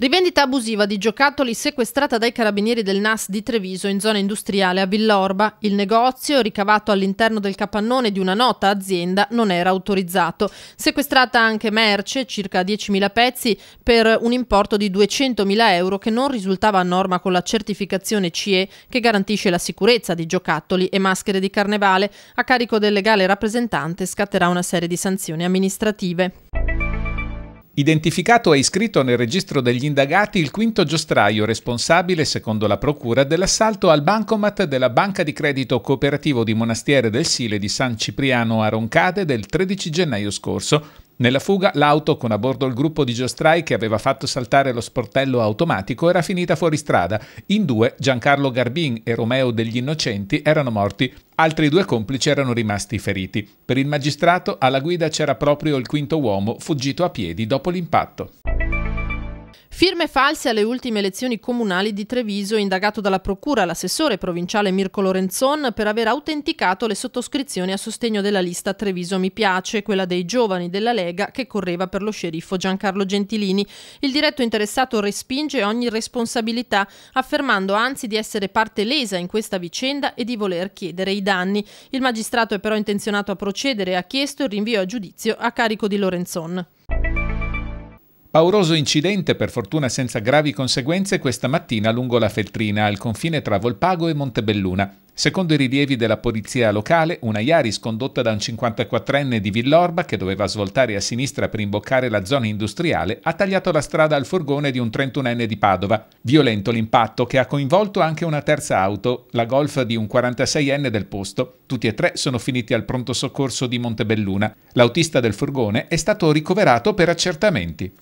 Rivendita abusiva di giocattoli sequestrata dai carabinieri del NAS di Treviso in zona industriale a Villorba. Il negozio, ricavato all'interno del capannone di una nota azienda, non era autorizzato. Sequestrata anche merce, circa 10.000 pezzi, per un importo di 200.000 euro che non risultava a norma con la certificazione CE che garantisce la sicurezza di giocattoli e maschere di carnevale. A carico del legale rappresentante scatterà una serie di sanzioni amministrative. Identificato e iscritto nel registro degli indagati il quinto giostraio responsabile, secondo la Procura, dell'assalto al bancomat della Banca di Credito Cooperativo di Monastiere del Sile di San Cipriano a Roncade del 13 gennaio scorso, nella fuga, l'auto con a bordo il gruppo di giostrai che aveva fatto saltare lo sportello automatico era finita fuori strada. In due, Giancarlo Garbin e Romeo degli Innocenti erano morti, altri due complici erano rimasti feriti. Per il magistrato, alla guida c'era proprio il quinto uomo, fuggito a piedi dopo l'impatto. Firme false alle ultime elezioni comunali di Treviso, indagato dalla Procura l'assessore provinciale Mirko Lorenzon per aver autenticato le sottoscrizioni a sostegno della lista Treviso Mi Piace, quella dei giovani della Lega che correva per lo sceriffo Giancarlo Gentilini. Il diretto interessato respinge ogni responsabilità, affermando anzi di essere parte lesa in questa vicenda e di voler chiedere i danni. Il magistrato è però intenzionato a procedere e ha chiesto il rinvio a giudizio a carico di Lorenzon. Pauroso incidente, per fortuna senza gravi conseguenze, questa mattina lungo la Feltrina, al confine tra Volpago e Montebelluna. Secondo i rilievi della polizia locale, una Iaris condotta da un 54enne di Villorba, che doveva svoltare a sinistra per imboccare la zona industriale, ha tagliato la strada al furgone di un 31enne di Padova. Violento l'impatto, che ha coinvolto anche una terza auto, la Golf di un 46enne del posto. Tutti e tre sono finiti al pronto soccorso di Montebelluna. L'autista del furgone è stato ricoverato per accertamenti.